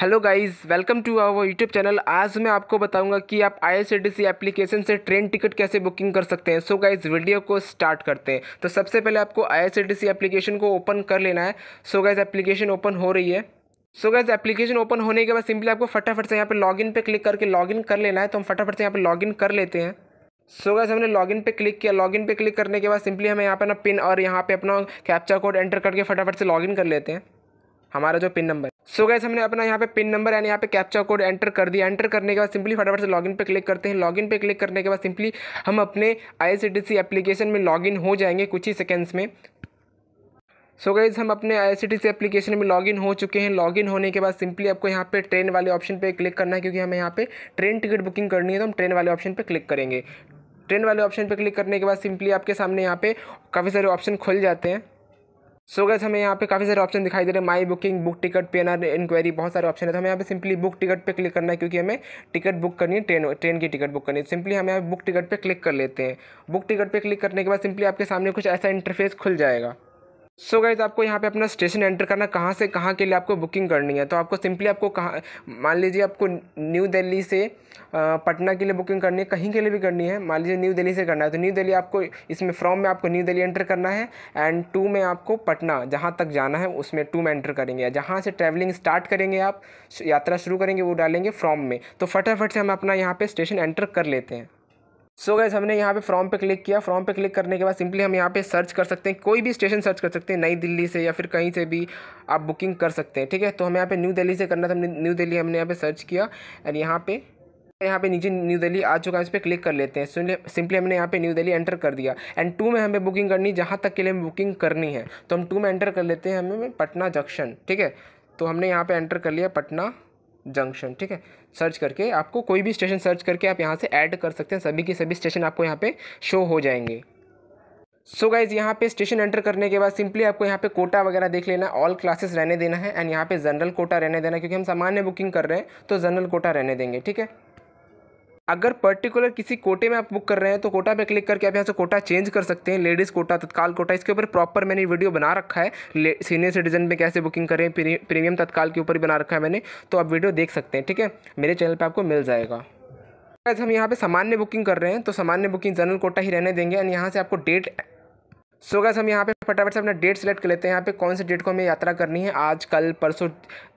hello guys welcome to our YouTube channel आज मैं आपको बताऊंगा कि आप आईआरसीटीसी एप्लीकेशन से ट्रेन टिकट कैसे बुकिंग कर सकते हैं सो गाइस वीडियो को स्टार्ट करते हैं तो सबसे पहले आपको आईआरसीटीसी एप्लीकेशन को ओपन कर लेना है सो गाइस एप्लीकेशन ओपन हो रही है सो गाइस एप्लीकेशन ओपन होने के बाद सिंपली आपको फटाफट से यहाँ पर लॉगिन इन क्लिक करके लॉगिन कर लेना है तो हम फटाफट से यहाँ लॉग लॉगिन कर लेते हैं सो so गैस हमने लॉगिन पे क्लिक किया लॉगिन पे क्लिक करने के बाद सिंपली हमें यहाँ पर ना पिन और यहाँ पे अपना कैप्चा कोड एंटर करके फटाफट से लॉगिन कर लेते हैं हमारा जो pin number so so guys हमने अपना यहाँ पे पिन नंबर यानी यहाँ पे कैप्चा कोड एंटर कर दिया एंटर करने के बाद सिंपली फटाफट से लॉगिन पे क्लिक करते हैं लॉगिन पे क्लिक करने के बाद सिंपली हम अपने आई एप्लीकेशन में लॉगिन हो जाएंगे कुछ ही सेकेंड्स में सो so गाइज हम अपने आई सी एप्लीकेशन में लॉगिन हो चुके हैं लॉगिन होने के बाद सिंपली आपको यहाँ पे ट्रेन वाले ऑप्शन पे क्लिक करना है क्योंकि हमें यहाँ पे ट्रेन टिकट बुकिंग करनी है तो हम ट्रेन वाले ऑप्शन पे क्लिक करेंगे ट्रेन वाले ऑप्शन पे क्लिक करने के बाद सिंपली आपके सामने यहाँ पे काफ़ी सारे ऑप्शन खुल जाते हैं सो गैस हमें यहाँ पे काफ़ी सारे ऑप्शन दिखाई दे रहे हैं माई बुकिंग बुक टिकट पे एनर इंक्वायरी बहुत सारे ऑप्शन है तो हमें यहाँ पे सिंपली बुक टिकट पे क्लिक करना है क्योंकि हमें टिकट बुक करनी है ट्रेन ट्रेन की टिकट बुक करनी है सिंपली हम यहाँ बुक टिकट पे क्लिक कर लेते हैं बुक टिकट पे क्लिक करने के बाद सिंपली आपके सामने कुछ ऐसा इंटरफेस खुल जाएगा सो so गाइज आपको यहाँ पे अपना स्टेशन एंटर करना कहाँ से कहाँ के लिए आपको बुकिंग करनी है तो आपको सिंपली आपको कहाँ मान लीजिए आपको न्यू दिल्ली से पटना के लिए बुकिंग करनी है कहीं के लिए भी करनी है मान लीजिए न्यू दिल्ली से करना है तो न्यू दिल्ली आपको इसमें फ्रॉम में आपको न्यू दिल्ली एंटर करना है एंड टू में आपको पटना जहाँ तक जाना है उसमें टू में एंटर करेंगे जहाँ से ट्रैवलिंग स्टार्ट करेंगे आप यात्रा शुरू करेंगे वो डालेंगे फ्रॉम में तो फटाफट से हम अपना यहाँ पर स्टेशन एंटर कर लेते हैं सो गैस हमने यहाँ पे फॉर्म पे क्लिक किया फॉर्म पे क्लिक करने के बाद सिंपली हम यहाँ पे सर्च कर सकते हैं कोई भी स्टेशन सर्च कर सकते हैं नई दिल्ली से या फिर कहीं से भी आप बुकिंग कर सकते हैं ठीक है तो हमें यहाँ पे न्यू दिल्ली से करना था हमने न्यू दिल्ली हमने यहाँ पे सर्च किया एंड यहाँ पे यहाँ पे नीचे न्यू दिल्ली आ चुका है इस पर क्लिक कर लेते हैं सिंपली हमने यहाँ पे न्यू दिल्ली एंटर कर दिया एंड टू में हमें बुकिंग करनी जहाँ तक के लिए हमें बुकिंग करनी है तो हम टू में एंटर कर लेते हैं हमें पटना जंक्शन ठीक है तो हमने यहाँ पर एंटर कर लिया पटना जंक्शन ठीक है सर्च करके आपको कोई भी स्टेशन सर्च करके आप यहाँ से ऐड कर सकते हैं सभी के सभी स्टेशन आपको यहाँ पे शो हो जाएंगे सो so गाइज़ यहाँ पे स्टेशन एंटर करने के बाद सिंपली आपको यहाँ पे कोटा वगैरह देख लेना ऑल क्लासेस रहने देना है एंड यहाँ पे जनरल कोटा रहने देना क्योंकि हम सामान्य बुकिंग कर रहे हैं तो जनरल कोटा रहने देंगे ठीक है अगर पर्टिकुलर किसी कोटे में आप बुक कर रहे हैं तो कोटा पे क्लिक करके आप यहाँ से कोटा चेंज कर सकते हैं लेडीज़ कोटा तत्काल कोटा इसके ऊपर प्रॉपर मैंने वीडियो बना रखा है सीनियर सिटीजन में कैसे बुकिंग करें प्रीमियम तत्काल के ऊपर ही बना रखा है मैंने तो आप वीडियो देख सकते हैं ठीक है मेरे चैनल पर आपको मिल जाएगा हम यहाँ पे सामान्य बुकिंग कर रहे हैं तो सामान्य बुकिंग जनरल कोटा ही रहने देंगे एंड यहाँ से आपको डेट सो गैस हम यहाँ पे फटाफट से अपना डेट सेलेक्ट कर लेते हैं यहाँ पे कौन से डेट को हमें यात्रा करनी है आज कल परसों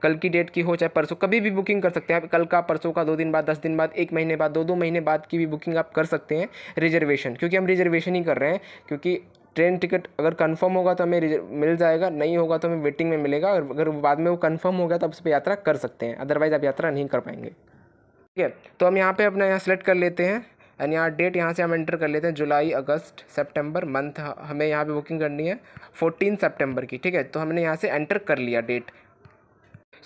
कल की डेट की हो चाहे परसों कभी भी बुकिंग कर सकते हैं कल का परसों का दो दिन बाद दस दिन बाद एक महीने बाद दो दो महीने बाद की भी बुकिंग आप कर सकते हैं रिजर्वेशन क्योंकि हम रिजर्वेशन ही कर रहे हैं क्योंकि ट्रेन टिकट अगर कंफर्म होगा तो हमें मिल जाएगा नहीं होगा तो हमें वेटिंग में मिलेगा और अगर बाद में वो कंफर्म हो गया तो आप उस पर यात्रा कर सकते हैं अदरवाइज़ आप यात्रा नहीं कर पाएंगे ठीक है तो हम यहाँ पे अपना यहाँ सेलेक्ट कर लेते हैं एंड यहाँ डेट यहाँ से हम एंटर कर लेते हैं जुलाई अगस्त सेप्टेम्बर मंथ हमें यहाँ पर बुकिंग करनी है फोर्टीन सेप्टेम्बर की ठीक है तो हमने यहाँ से एंटर कर लिया डेट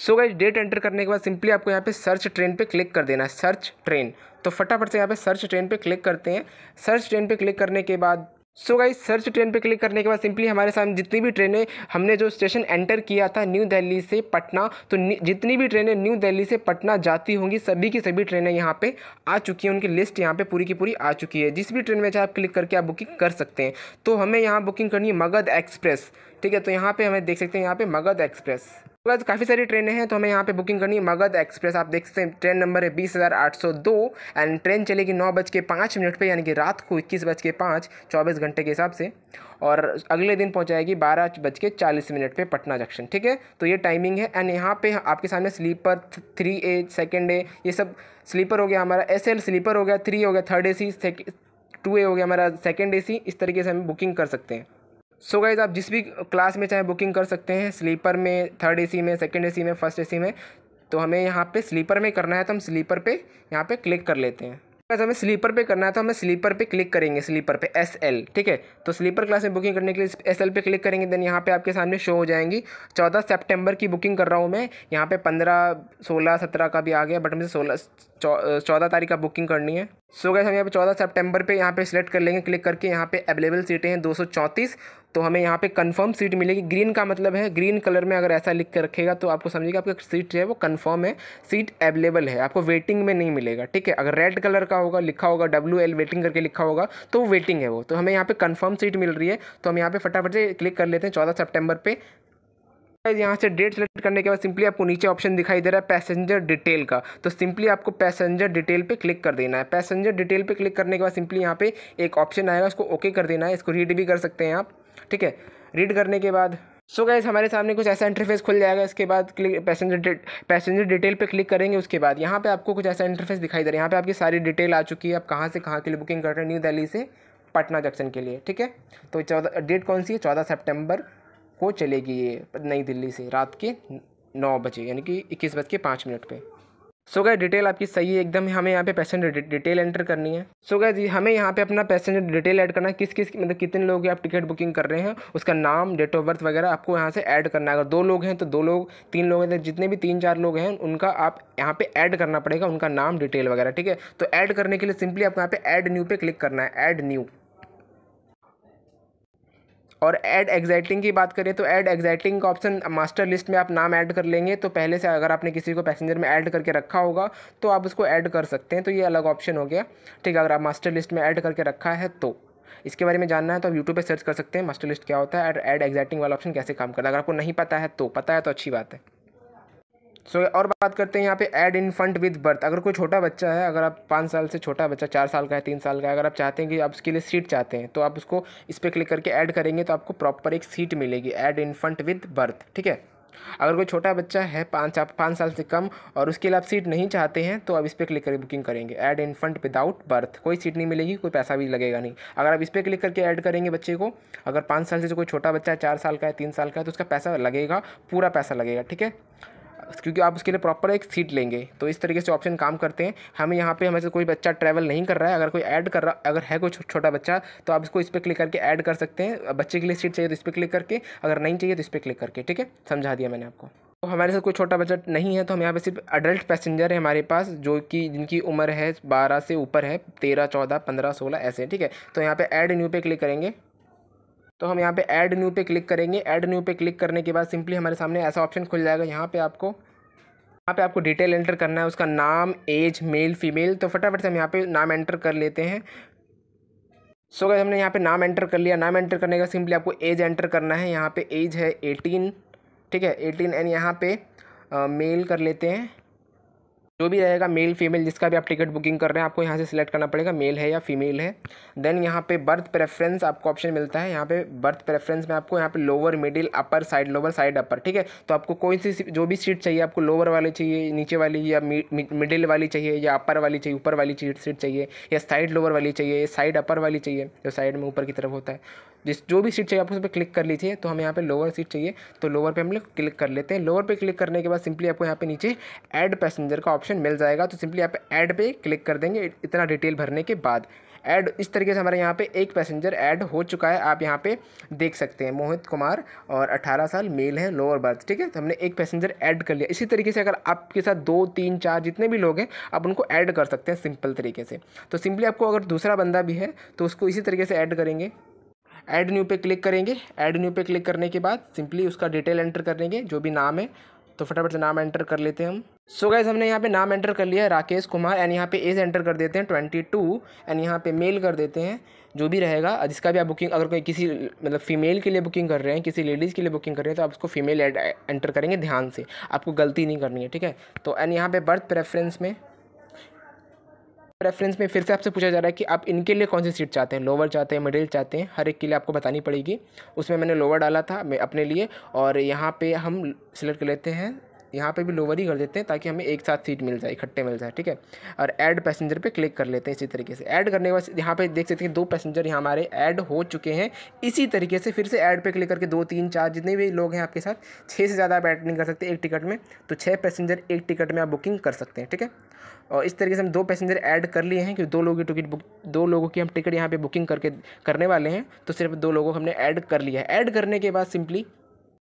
सो गई डेट एंटर करने के बाद सिंपली आपको यहाँ पे सर्च ट्रेन पे क्लिक कर देना है सर्च ट्रेन तो फटाफट से यहाँ पे सर्च ट्रेन पे क्लिक करते हैं सर्च ट्रेन पे क्लिक करने के बाद so so guys search train पे क्लिक करने के बाद सिंपली हमारे सामने जितनी भी ट्रेनें हमने जो स्टेशन एंटर किया था न्यू दिल्ली से पटना तो जितनी भी ट्रेनें न्यू दिल्ली से पटना जाती होंगी सभी की सभी ट्रेनें यहाँ पे आ चुकी हैं उनकी लिस्ट यहाँ पे पूरी की पूरी आ चुकी है जिस भी ट्रेन में चाहे आप क्लिक करके आप बुकिंग कर सकते हैं तो हमें यहाँ बुकिंग करनी है मगध एक्सप्रेस ठीक है तो यहाँ पर हमें देख सकते हैं यहाँ पर मगध एक्सप्रेस उसके बाद काफ़ी सारी ट्रेनें हैं तो हमें यहाँ पे बुकिंग करनी है मगध एक्सप्रेस आप देख सकते हैं ट्रेन नंबर है बीस हज़ार आठ सौ दो एंड ट्रेन चलेगी नौ बज के पाँच मिनट पर यानी कि रात को इक्कीस बज के पाँच चौबीस घंटे के हिसाब से और अगले दिन पहुँचाएगी बारह बज के चालीस मिनट पर पटना जंक्शन ठीक है तो ये टाइमिंग है एंड यहाँ पर आपके सामने sleeper three A second A ये सब स्लीपर हो गया हमारा एस एल स्लीपर हो गया थ्री हो गया थर्ड ए सी टू ए हो गया हमारा सेकेंड ए सी इस तरीके से हम बुकिंग कर सकते हैं सो गाइज आप जिस भी क्लास में चाहे बुकिंग कर सकते हैं स्लीपर में थर्ड एसी में सेकेंड एसी में फर्स्ट एसी में तो हमें यहाँ पे स्लीपर में करना है तो हम स्लीपर पे यहाँ पे क्लिक कर लेते हैं बस हमें स्लीपर पे करना है तो हमें स्लीपर पे क्लिक करेंगे स्लीपर पे एस एल ठीक है तो स्लीपर क्लास में बुकिंग करने के लिए एस एल पे क्लिक करेंगे देन यहाँ पे आपके सामने शो हो जाएंगी चौदह सितंबर की बुकिंग कर रहा हूँ मैं यहाँ पे पंद्रह सोलह सत्रह का भी आ गया बट मुझे सोलह चौदह तारीख का बुकिंग करनी है सो गए हम यहाँ पे चौदह सितंबर पे यहाँ पे सिलेक्ट कर लेंगे क्लिक करके यहाँ पे अवेलेबल सीटें हैं दो तो हमें यहाँ पे कंफर्म सीट मिलेगी ग्रीन का मतलब है ग्रीन कलर में अगर ऐसा लिख कर रखेगा तो आपको समझिएगा आपका सीट जो है वो कंफर्म है सीट अवेलेबल है आपको वेटिंग में नहीं मिलेगा ठीक है अगर रेड कलर का होगा लिखा होगा डब्ल्यू एल वेटिंग करके लिखा होगा तो वेटिंग है वो तो हमें यहाँ पे कन्फर्म सीट मिल रही है तो हम यहाँ पे फटाफट से क्लिक कर लेते हैं चौदह सेप्टेम्बर पर यहाँ से डेट सेलेक्ट करने के बाद सिंपली आपको नीचे ऑप्शन दिखाई दे रहा है पैसेंजर डिटेल का तो सिंपली आपको पैसेंजर डिटेल पे क्लिक कर देना है पैसेंजर डिटेल पे क्लिक करने के बाद सिंपली यहाँ पे एक ऑप्शन आएगा उसको ओके कर देना है इसको रीड भी कर सकते हैं आप ठीक है रीड करने के बाद सो so गैस हमारे सामने कुछ ऐसा इंटरफेस खुल जाएगा इसके बाद क्लिक पैसेंजर डे पैसेंजर डिटेल पे क्लिक करेंगे उसके बाद यहाँ पे आपको कुछ ऐसा इंटरफेस दिखाई दे रहा है यहाँ पे आपकी सारी डिटेल आ चुकी है आप कहाँ से कहाँ के लिए बुकिंग कर रहे हैं न्यू दिल्ली से पटना जंक्शन के लिए ठीक है तो चौदह डेट कौन सी है चौदह सेप्टेम्बर को चलेगी ये नई दिल्ली से रात के नौ बजे यानी कि इक्कीस बज के पाँच मिनट पर सो गए डिटेल आपकी सही है एकदम हमें यहाँ पे पैसेंजर डिटेल एंटर करनी है सो गए जी हमें यहाँ पे अपना पैसेंजर डिटेल ऐड करना है किस किस मतलब कितने लोग आप टिकट बुकिंग कर रहे हैं उसका नाम डेट ऑफ बर्थ वगैरह आपको यहाँ से ऐड करना है अगर दो लोग हैं तो दो लोग तीन लोग हैं तो जितने भी तीन चार लोग हैं उनका आप यहाँ पर ऐड करना पड़ेगा उनका नाम डिटेल वगैरह ठीक है तो ऐड करने के लिए सिंपली आपको यहाँ पे ऐड न्यू पे क्लिक करना है ऐड न्यू और ऐड एग्जाइटिंग की बात करें तो ऐड एग्जाइटिंग का ऑप्शन मास्टर लिस्ट में आप नाम ऐड कर लेंगे तो पहले से अगर आपने किसी को पैसेंजर में ऐड करके रखा होगा तो आप उसको ऐड कर सकते हैं तो ये अलग ऑप्शन हो गया ठीक है अगर आप मास्टर लिस्ट में ऐड करके रखा है तो इसके बारे में जानना है तो आप यूट्यूब पर सर्च कर सकते हैं मास्टर लिस्ट क्या होता है ऐड एग्जाइटिंग वाला ऑप्शन कैसे काम करता है अगर आपको नहीं पता है तो पता है तो अच्छी बात है सो so, और बात करते हैं यहाँ पे add infant with berth अगर कोई छोटा बच्चा है अगर आप पाँच साल से छोटा बच्चा चार साल का है तीन साल का है अगर आप चाहते हैं कि आप उसके लिए सीट चाहते हैं तो आप उसको इस पर क्लिक करके ऐड करेंगे तो आपको प्रॉपर एक सीट मिलेगी add infant with berth ठीक है अगर कोई छोटा बच्चा है पाँच आप पाँच साल से कम और उसके लिए आप सीट नहीं चाहते हैं तो आप इस पर क्लिक करके बुकिंग करेंगे add infant without berth कोई सीट नहीं मिलेगी कोई पैसा भी लगेगा नहीं अगर आप इस पर क्लिक करके ऐड करेंगे बच्चे को अगर पाँच साल से जो कोई छोटा बच्चा है चार साल का है तीन साल का है तो उसका पैसा लगेगा पूरा पैसा लगेगा ठीक है क्योंकि आप उसके लिए प्रॉपर एक सीट लेंगे तो इस तरीके से ऑप्शन काम करते हैं हमें यहाँ पे हमें कोई बच्चा ट्रैवल नहीं कर रहा है अगर कोई ऐड कर रहा अगर है कोई छोटा बच्चा तो आप इसको इस पर क्लिक करके ऐड कर सकते हैं बच्चे के लिए सीट चाहिए तो इस पर क्लिक करके अगर नहीं चाहिए तो इस पर क्लिक करके ठीक है समझा दिया मैंने आपको तो हमारे साथ कोई छोटा बजट नहीं है तो हम यहाँ पे सिर्फ अडल्ट पैसेंजर है हमारे पास जो कि जिनकी उम्र है बारह से ऊपर है तेरह चौदह पंद्रह सोलह ऐसे ठीक है तो यहाँ पे ऐड न्यू पे क्लिक करेंगे तो हम यहाँ पे ऐड न्यू पे क्लिक करेंगे ऐड न्यू पे क्लिक करने के बाद सिंपली हमारे सामने ऐसा ऑप्शन खुल जाएगा यहाँ पे आपको यहाँ पे आपको डिटेल एंटर करना है उसका नाम एज मेल फीमेल तो फटाफट से हम यहाँ पे नाम एंटर कर लेते हैं सो गए हमने यहाँ पे नाम एंटर कर लिया नाम एंटर करने का सिंपली आपको एज एंटर करना है यहाँ पर एज है एटीन ठीक है एटीन एंड यहाँ पर मेल कर लेते हैं जो भी रहेगा मेल फीमेल जिसका भी आप टिकट बुकिंग कर रहे हैं आपको यहाँ से सिलेक्ट करना पड़ेगा मेल है या फीमेल है देन यहाँ पे बर्थ प्रेफरेंस आपको ऑप्शन मिलता है यहाँ पे बर्थ प्रेफरेंस में आपको यहाँ पे lower middle upper side lower side upper ठीक है तो आपको कोई सी जो भी सीट चाहिए आपको लोअर वाली चाहिए नीचे वाली या मिडिल वाली चाहिए या अपर वाली चाहिए ऊपर वाली सीट सीट चाहिए या साइड लोअर वाली चाहिए या साइड अपर वाली चाहिए जो साइड में ऊपर की तरफ होता है जिस जो भी सीट चाहिए आप उस पर क्लिक कर लीजिए तो हम यहाँ पे लोअर सीट चाहिए तो लोअर पे हम लोग क्लिक कर लेते हैं लोअर पे क्लिक करने के बाद सिंपली आपको यहाँ पे नीचे ऐड पैसेंजर का ऑप्शन ऑप्शन मिल जाएगा तो सिंपली आप ऐड पे क्लिक कर देंगे इतना डिटेल भरने के बाद ऐड इस तरीके से हमारे यहाँ पे एक पैसेंजर ऐड हो चुका है आप यहाँ पे देख सकते हैं मोहित कुमार और 18 साल मेल है लोअर बर्थ ठीक है तो हमने एक पैसेंजर ऐड कर लिया इसी तरीके से अगर आपके साथ दो तीन चार जितने भी लोग हैं आप उनको ऐड कर सकते हैं सिंपल तरीके से तो सिंपली आपको अगर दूसरा बंदा भी है तो उसको इसी तरीके से ऐड करेंगे ऐड न्यू पे क्लिक करेंगे ऐड न्यू पे क्लिक करने के बाद सिंपली उसका डिटेल एंटर करेंगे जो भी नाम है तो फटाफट से नाम एंटर कर लेते हैं हम सो गाइज हमने यहाँ पे नाम एंटर कर लिया है राकेश कुमार एंड यहाँ पे एज एंटर कर देते हैं ट्वेंटी टू एंड यहाँ पे मेल कर देते हैं जो भी रहेगा जिसका भी आप बुकिंग अगर कोई किसी मतलब फीमेल के लिए बुकिंग कर रहे हैं किसी लेडीज़ के लिए बुकिंग कर रहे हैं तो आप उसको फीमेल एंटर करेंगे ध्यान से आपको गलती नहीं करनी है ठीक है तो एंड यहाँ पर बर्थ प्रेफरेंस में रेफरेंस में फिर से आपसे पूछा जा रहा है कि आप इनके लिए कौन सी सीट चाहते हैं लोअर चाहते हैं मिडिल चाहते हैं हर एक के लिए आपको बतानी पड़ेगी उसमें मैंने लोअर डाला था मैं अपने लिए और यहाँ पे हम सिलेक्ट कर लेते हैं यहाँ पे भी लोअर ही कर देते हैं ताकि हमें एक साथ सीट मिल जाए इकट्ठे मिल जाए ठीक है और ऐड पैसेंजर पे क्लिक कर लेते हैं इसी तरीके से ऐड करने के बाद यहाँ पे देख सकते हैं दो पैसेंजर यहाँ हमारे ऐड हो चुके हैं इसी तरीके से फिर से ऐड पे क्लिक करके दो तीन चार जितने भी लोग हैं आपके साथ छः से ज़्यादा आप ऐड नहीं कर सकते एक टिकट में तो छः पैसेंजर एक टिकट में आप बुकिंग कर सकते हैं ठीक है और इस तरीके से हम दो पैसेंजर ऐड कर लिए हैं क्योंकि दो लोगों की टिकट बुक दो लोगों की हम टिकट यहाँ पे बुकिंग करके करने वाले हैं तो सिर्फ दो लोगों को हमने ऐड कर लिया है ऐड करने के बाद सिंपली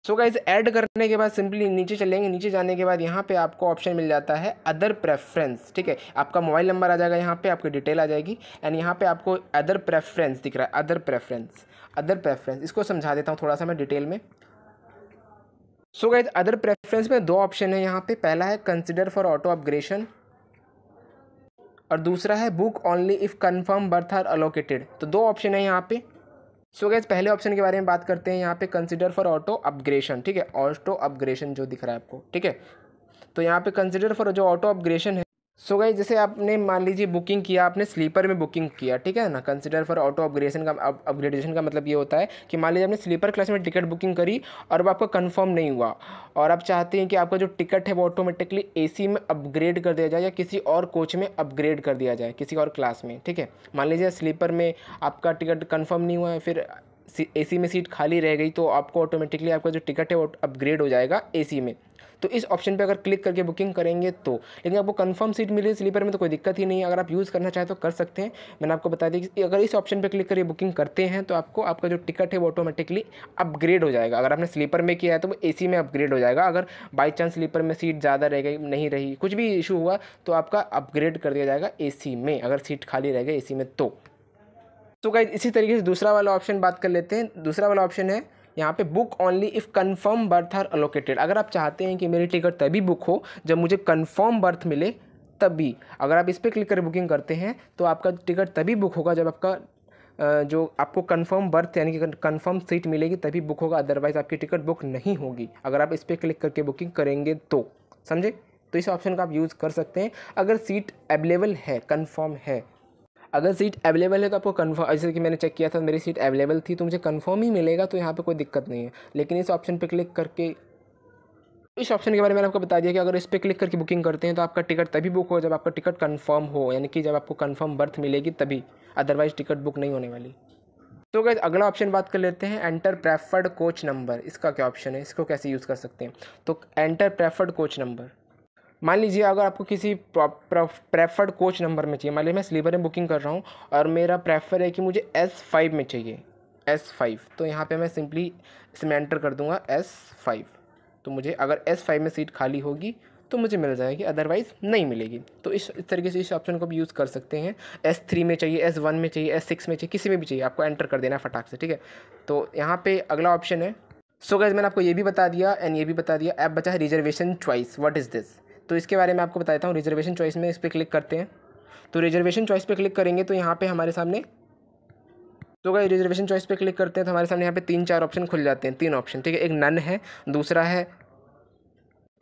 सो गाइज ऐड करने के बाद सिंपली नीचे चलेंगे नीचे जाने के बाद यहाँ पे आपको ऑप्शन मिल जाता है अदर प्रेफरेंस ठीक है आपका मोबाइल नंबर आ जाएगा यहाँ पे आपकी डिटेल आ जाएगी एंड यहाँ पे आपको अदर प्रेफरेंस दिख रहा है अदर प्रेफरेंस अदर प्रेफरेंस इसको समझा देता हूँ थोड़ा सा मैं डिटेल में सो गाइज अदर प्रेफरेंस में दो ऑप्शन है यहाँ पे पहला है कंसिडर फॉर ऑटो अपग्रेशन और दूसरा है book only if confirm berth are allocated तो दो ऑप्शन है यहाँ पे सो गैस पहले ऑप्शन के बारे में बात करते हैं यहाँ पे कंसिडर फॉर ऑटो अपग्रेशन ठीक है ऑटो अपग्रेशन जो दिख रहा है आपको ठीक है तो यहाँ पे कंसिडर फॉर जो ऑटो अपग्रेशन है सो गई जैसे आपने मान लीजिए बुकिंग किया आपने स्लीपर में बुकिंग किया ठीक है ना कंसिडर फॉर ऑटो अपग्रेडेशन का अपग्रेडेशन का मतलब ये होता है कि मान लीजिए आपने स्लीपर क्लास में टिकट बुकिंग करी और अब आपका कंफर्म नहीं हुआ और आप चाहते हैं कि आपका जो टिकट है वो ऑटोमेटिकली एसी में अपग्रेड कर दिया जाए या किसी और कोच में अपग्रेड कर दिया जाए किसी और क्लास में ठीक है मान लीजिए स्लीपर में आपका टिकट कन्फर्म नहीं हुआ है फिर एसी में सीट खाली रह गई तो आपको ऑटोमेटिकली आपका जो टिकट है वो अपग्रेड हो जाएगा एसी में तो इस ऑप्शन पे अगर क्लिक करके बुकिंग करेंगे तो लेकिन आपको कंफर्म सीट मिली स्लीपर में तो कोई दिक्कत ही नहीं है अगर आप यूज़ करना चाहें तो कर सकते हैं मैंने आपको बता दी कि अगर इस ऑप्शन पे क्लिक करके बुकिंग करते हैं तो आपको आपका जो टिकट है वो ऑटोमेटिकली अपग्रेड हो जाएगा अगर आपने स्लीपर में किया है तो वो ए में अपग्रेड हो जाएगा अगर बाई चांस स्लीपर में सीट ज़्यादा रह गई नहीं रही कुछ भी इशू हुआ तो आपका अपग्रेड कर दिया जाएगा ए में अगर सीट खाली रह गई ए में तो तो गाइज इसी तरीके से दूसरा वाला ऑप्शन बात कर लेते हैं दूसरा वाला ऑप्शन है यहाँ पे book only if confirm berth are allocated अगर आप चाहते हैं कि मेरी टिकट तभी बुक हो जब मुझे कन्फर्म बर्थ मिले तभी अगर आप इस पर क्लिक कर बुकिंग करते हैं तो आपका टिकट तभी बुक होगा जब आपका जो आपको कन्फर्म बर्थ यानी कि कन्फर्म सीट मिलेगी तभी बुक होगा अदरवाइज़ आपकी टिकट बुक नहीं होगी अगर आप इस पर क्लिक करके बुकिंग करेंगे तो समझे तो इस ऑप्शन का आप यूज़ कर सकते हैं अगर सीट अवेलेबल है कन्फर्म है अगर सीट अवेलेबल है तो आपको कन्फर्म जैसे कि मैंने चेक किया था मेरी सीट अवेलेबल थी तो मुझे कन्फर्म ही मिलेगा तो यहाँ पर कोई दिक्कत नहीं है लेकिन इस ऑप्शन पर क्लिक करके इस ऑप्शन के बारे में आपको बता दिया कि अगर इस पर क्लिक करके बुकिंग करते हैं तो आपका टिकट तभी बुक हो जब आपका टिकट कन्फर्म हो यानी कि जब आपको कन्फर्म बर्थ मिलेगी तभी अदरवाइज़ टिकट बुक नहीं होने वाली तो क्या अगला ऑप्शन बात कर लेते हैं एंटर प्रेफर्ड कोच नंबर इसका क्या ऑप्शन है इसको कैसे यूज़ कर सकते हैं तो एंटर प्रेफर्ड कोच नंबर मान लीजिए अगर आपको किसी प्रेफर्ड कोच नंबर में चाहिए मान लीजिए मैं स्लीपर में बुकिंग कर रहा हूँ और मेरा प्रेफर है कि मुझे एस फाइव में चाहिए एस फाइव तो यहाँ पे मैं सिंपली इसमें एंटर कर दूँगा एस फाइव तो मुझे अगर एस फाइव में सीट खाली होगी तो मुझे मिल जाएगी अदरवाइज़ नहीं मिलेगी तो इस इस तरीके से इस ऑप्शन को भी यूज़ कर सकते हैं एस थ्री में चाहिए एस वन में चाहिए एस सिक्स में चाहिए किसी में भी चाहिए आपको एंटर कर देना फटाक से ठीक है तो यहाँ पे अगला ऑप्शन है सो so गैज मैंने आपको ये भी बता दिया एंड ये भी बता दिया ऐप बचा है reservation choice what is this तो इसके बारे में आपको बताता हूँ रिजर्वेशन चॉइस में इस पर क्लिक करते हैं तो रिजर्वेशन चॉइस पे क्लिक करेंगे तो यहाँ पे हमारे सामने तो अगर रिजर्वेशन चॉइस पे क्लिक करते हैं तो हमारे सामने यहाँ पे तीन चार ऑप्शन खुल जाते हैं तीन ऑप्शन ठीक है एक नन है दूसरा है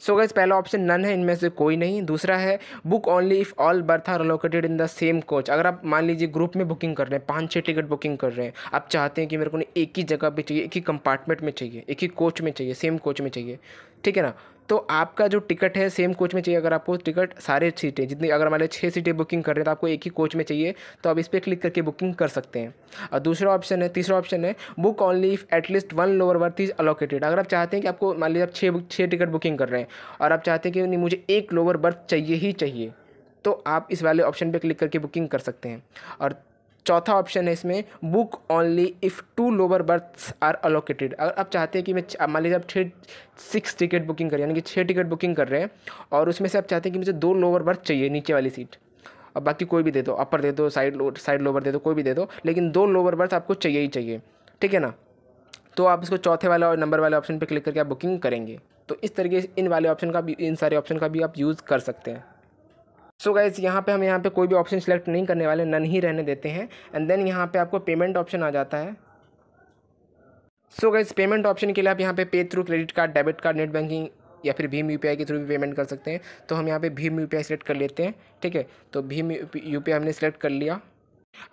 सो so गैस पहला ऑप्शन नन है इनमें से कोई नहीं दूसरा है book only if all berth are located in the same coach अगर आप मान लीजिए ग्रुप में बुकिंग कर रहे हैं पाँच छः टिकट बुकिंग कर रहे हैं आप चाहते हैं कि मेरे को एक ही जगह पे चाहिए एक ही कंपार्टमेंट में चाहिए एक ही कोच में चाहिए सेम कोच में चाहिए ठीक है ना तो आपका जो टिकट है सेम कोच में चाहिए अगर आपको टिकट सारे सीटें जितनी अगर हमारे छः सीटें बुकिंग कर रहे हैं तो आपको एक ही कोच में चाहिए तो आप इस पर क्लिक करके बुकिंग कर सकते हैं और दूसरा ऑप्शन है तीसरा ऑप्शन है book only if at least one lower berth is allocated अगर आप चाहते हैं कि आपको मान लीजिए आप छः छः टिकट बुकिंग कर रहे हैं और आप चाहते हैं कि नहीं मुझे एक लोअर बर्थ चाहिए ही चाहिए तो आप इस वाले ऑप्शन पे क्लिक करके बुकिंग कर सकते हैं और चौथा ऑप्शन है इसमें book only if two lower berths are allocated अगर आप चाहते हैं कि मैं मान लीजिए आप छः सिक्स टिकट बुकिंग करें यानी कि छः टिकट बुकिंग कर रहे हैं और उसमें से आप चाहते हैं कि मुझे दो लोअर बर्थ चाहिए नीचे वाली सीट और बाकी कोई भी दे दो अपर दे दो साइड साइड लोअर दे दो कोई भी दे दो लेकिन दो लोअर बर्थ आपको चाहिए ही चाहिए ठीक है ना तो आप इसको चौथे वाले और नंबर वाले ऑप्शन पर क्लिक करके आप बुकिंग करेंगे तो इस तरीके से इन वाले ऑप्शन का भी इन सारे ऑप्शन का भी आप यूज़ कर सकते हैं सो गाइज यहाँ पे हम यहाँ पे कोई भी ऑप्शन सेलेक्ट नहीं करने वाले नन ही रहने देते हैं एंड देन यहाँ पे आपको पेमेंट ऑप्शन आ जाता है सो गाइज पेमेंट ऑप्शन के लिए आप यहाँ पे pay through credit card debit card net banking या फिर भीम यू के थ्रू भी पेमेंट कर सकते हैं तो हम यहाँ पे भीम यू पी सेलेक्ट कर लेते हैं ठीक है तो भीम यू हमने सेलेक्ट कर लिया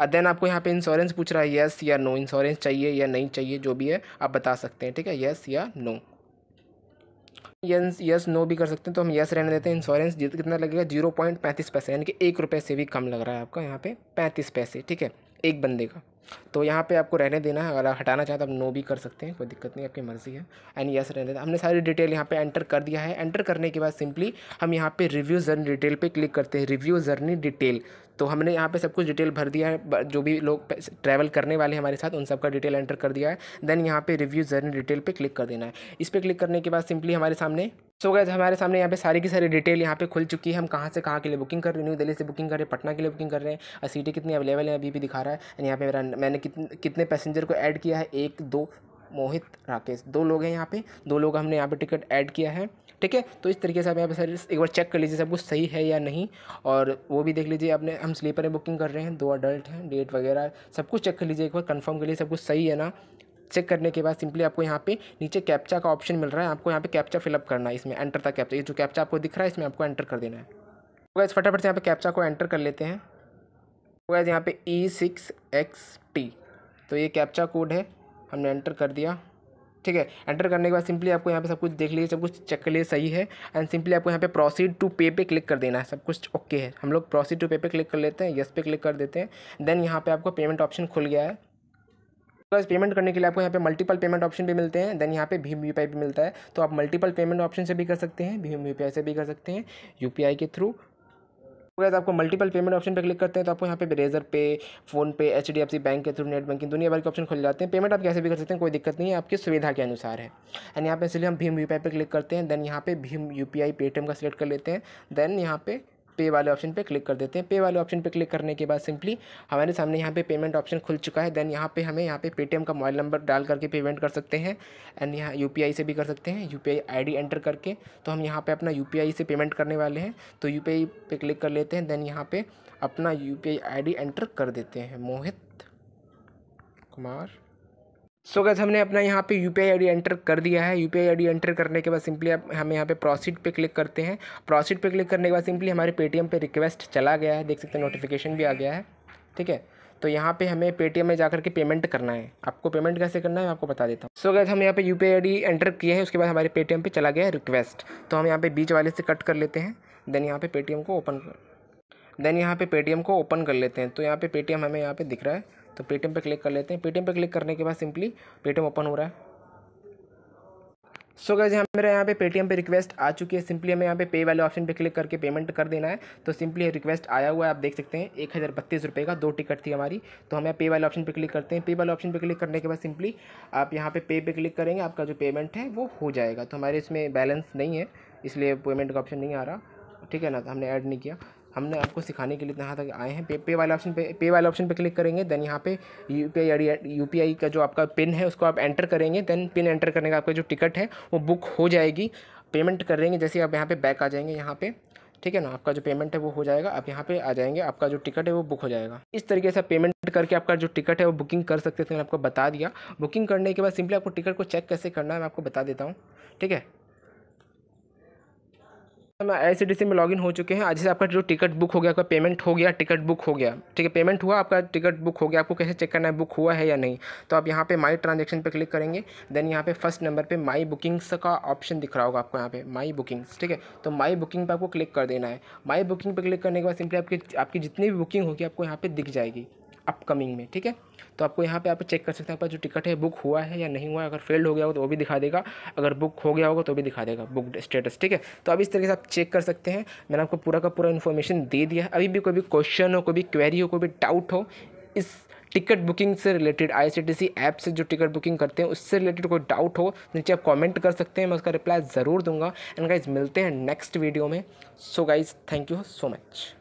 और देन आपको यहाँ पे इंश्योरेंस पूछ रहा है येस या नो इंश्योरेंस चाहिए या नहीं चाहिए जो भी है आप बता सकते हैं ठीक है येस या नो यस यस नो भी कर सकते हैं तो हम यस रहने देते हैं इंश्योरेंस कितना लगेगा जीरो पॉइंट पैंतीस पैसे यानी कि एक रुपये से भी कम लग रहा है आपका यहाँ पे पैंतीस पैसे ठीक है एक बंदे का तो यहाँ पे आपको रहने देना है अगर आप हटाना चाहें तो आप नो भी कर सकते हैं कोई दिक्कत नहीं आपकी मर्ज़ी है एंड यस रहने देना हमने सारी डिटेल यहाँ पे एंटर कर दिया है एंटर करने के बाद सिंपली हम यहाँ पे रिव्यू जर्नी डिटेल पे क्लिक करते हैं रिव्यू जर्नी डिटेल तो हमने यहाँ पे सब कुछ डिटेल भर दिया है जो भी लोग ट्रैवल करने वाले हैं हमारे साथ उन सबका डिटेल एंटर कर दिया है देन यहाँ पे रिव्यू जर्नी डिटेल पे क्लिक कर देना है इस पर क्लिक करने के बाद सिंपली हमारे सामने सो so गए हमारे सामने यहाँ पे सारी की सारी डिटेल यहाँ पे खुल चुकी है हम कहाँ से कहाँ के लिए बुकिंग कर रहे हैं न्यू दिल्ली से बुकिंग कर रहे हैं पटना के लिए बुकिंग कर रहे हैं और सीटें कितनी अवेलेबल है अभी भी दिखा रहा है एंड यहाँ पे मेरा मैंने कितने कितने पैसेंजर को ऐड किया है एक दो मोहित राकेश दो लोग हैं यहाँ पे दो लोग हमने यहाँ पे टिकट ऐड किया है ठीक है तो इस तरीके से आप यहाँ पे सर एक बार चेक कर लीजिए सब कुछ सही है या नहीं और वो भी देख लीजिए आपने हम स्लीपर में बुकिंग कर रहे हैं दो अडल्ट हैं डेट वगैरह सब कुछ चेक कर लीजिए एक बार कन्फर्म कर लीजिए सब कुछ सही है ना चेक करने के बाद सिंपली आपको यहाँ पे नीचे कैप्चा का ऑप्शन मिल रहा है आपको यहाँ पे कैप्चा फिलअप करना है इसमें एंटर था कैप्चा ये जो कैप्चा आपको दिख रहा है इसमें आपको एंटर कर देना है तो फटाफट से यहाँ पे कैप्चा को एंटर कर लेते हैं होगा यहाँ पे ई सिक्स एक्स टी तो ये कैप्चा कोड है हमने एंटर कर दिया ठीक है एंटर करने के बाद सिंपली आपको यहाँ पे सब कुछ देख लीजिए सब कुछ चेक कर लिए सही है एंड सिंपली आपको यहाँ पे प्रोसीड टू पे पे क्लिक कर देना है सब कुछ ओके okay है हम लोग प्रोसीड टू पे पे क्लिक कर लेते हैं यस पे क्लिक कर देते हैं देन यहाँ पे आपको पेमेंट ऑप्शन खुल गया है प्लस पेमेंट करने के लिए आपको यहाँ पे मल्टीपल पेमेंट ऑप्शन भी मिलते हैं देन यहाँ पे भीम यू भी मिलता है तो आप मल्टीपल पेमेंट ऑप्शन से भी कर सकते हैं भीम यू से भी कर सकते हैं यू के थ्रू गैस आपको मल्टीपल पेमेंट ऑप्शन पर क्लिक करते हैं तो आपको यहाँ पे razor Razorpay PhonePe H D F C bank के थ्रू नेट बैंकिंग दुनिया भर के ऑप्शन खुल जाते हैं पेमेंट आप कैसे भी कर सकते हैं कोई दिक्कत नहीं है आपकी सुविधा के अनुसार है एंड यहाँ पे इसलिए हम भीम यू पी आई पर क्लिक करते हैं देन यहाँ पे भीम यू पी आई पेटीएम का सिलेक्ट कर लेते हैं देन यहाँ पे पे वाले ऑप्शन पे क्लिक कर देते हैं पे वाले ऑप्शन पे क्लिक करने के बाद सिंपली हमारे सामने यहाँ पे पेमेंट ऑप्शन खुल चुका है देन यहाँ पे हमें यहाँ पे पेटीएम का मोबाइल नंबर डाल करके पेमेंट कर सकते हैं एंड यहाँ यू से भी कर सकते हैं यू पी एंटर करके तो हम यहाँ पर अपना यू से पेमेंट करने वाले हैं तो यू पी क्लिक कर लेते हैं देन यहाँ पर अपना यू पी एंटर कर देते हैं मोहित कुमार सो गैस हमने अपना यहाँ पे यू पी आई एंटर कर दिया है यू पी आई एंटर करने के बाद सिंपली आप हम यहाँ पे प्रोसीड पे क्लिक करते हैं प्रोसीड पे क्लिक करने के बाद सिंपली हमारे पेटीएम पे रिक्वेस्ट चला गया है देख सकते हैं नोटिफिकेशन भी आ गया है ठीक है तो यहाँ पे हमें पेटीएम में जाकर के पेमेंट करना है आपको पेमेंट कैसे करना है मैं आपको बता देता हूँ सो गैस हम यहाँ पे यू पी एंटर किए हैं उसके बाद हमारे पेटीएम पर चला गया है रिक्वेस्ट तो हम यहाँ पर बीच वाले से कट कर लेते हैं देन यहाँ पे पेटीएम को ओपन कर देन यहाँ पे पेटीएम को ओपन कर लेते हैं तो यहाँ पे पेटीएम हमें यहाँ पर दिख रहा है तो पेटीएम पे क्लिक कर लेते हैं पेटीएम पे क्लिक करने के बाद सिंपली पेटीएम ओपन हो रहा है सो हम मेरे यहाँ पे पेटीएम पे रिक्वेस्ट आ चुकी है सिंपली हमें यहाँ पे पे वाले ऑप्शन पे क्लिक करके पेमेंट कर देना है तो सिंपली रिक्वेस्ट आया हुआ है आप देख सकते हैं एक हज़ार बत्तीस रुपये का दो टिकट थी हमारी तो हम यहाँ पे वाले ऑप्शन पे क्लिक करते हैं पे वाले ऑप्शन पे क्लिक करने के बाद सिंपली आप यहाँ पे पे पे क्लिक करेंगे आपका जो पेमेंट है वो हो जाएगा तो हमारे इसमें बैलेंस नहीं है इसलिए पेमेंट का ऑप्शन नहीं आ रहा ठीक है ना तो हमने ऐड नहीं किया हमने आपको सिखाने के लिए यहाँ तक आए हैं पे पे वाले ऑप्शन पे पे वाले ऑप्शन पे क्लिक करेंगे देन यहाँ पे U P I U P I का जो आपका पिन है उसको आप एंटर करेंगे देन पिन एंटर करने का आपका जो टिकट है वो बुक हो जाएगी पेमेंट कर देंगे जैसे आप यहाँ पे बैक आ जाएंगे यहाँ पे ठीक है ना आपका जो पेमेंट है वो हो जाएगा आप यहाँ पे आ जाएंगे आपका जो टिकट है वो बुक हो जाएगा इस तरीके से पेमेंट करके आपका जो टिकट है वो बुकिंग कर सकते थे मैंने आपको बता दिया बुकिंग करने के बाद सिंपली आपको टिकट को चेक कैसे करना है मैं आपको बता देता हूँ ठीक है हम एच डी में लॉगिन हो चुके हैं आज से आपका जो टिकट बुक हो गया आपका पेमेंट हो गया टिकट बुक हो गया ठीक है पेमेंट हुआ आपका टिकट बुक हो गया आपको कैसे चेक करना है बुक हुआ है या नहीं तो आप यहाँ पे माई ट्रांजेक्शन पे क्लिक करेंगे देन यहाँ पे फर्स्ट नंबर पे माई बुकिंग्स का ऑप्शन दिख रहा होगा आपको यहाँ पे माई बुकिंग्स ठीक है तो माई बुकिंग पर आपको क्लिक कर देना है माई बुकिंग पर क्लिक करने के बाद सिंपली आपकी आपकी जितनी भी बुकिंग होगी आपको यहाँ पर दिख जाएगी अपकमिंग में ठीक है तो आपको यहाँ पे आप चेक कर सकते हैं आपका जो टिकट है बुक हुआ है या नहीं हुआ है अगर फेल्ड हो गया होगा तो वो भी दिखा देगा अगर बुक हो गया होगा तो भी दिखा देगा बुक स्टेटस ठीक है तो अब इस तरीके से आप चेक कर सकते हैं मैंने आपको पूरा का पूरा इन्फॉर्मेशन दे दिया है अभी भी कोई भी क्वेश्चन हो कोई भी क्वेरी हो कोई भी डाउट हो इस टिकट बुकिंग से रिलेटेड आईसीटीसी ऐप से जो टिकट बुकिंग करते हैं उससे रिलेटेड कोई डाउट हो नीचे आप कमेंट कर सकते हैं मैं उसका रिप्लाई ज़रूर दूंगा एंड गाइज मिलते हैं नेक्स्ट वीडियो में so guys thank you so much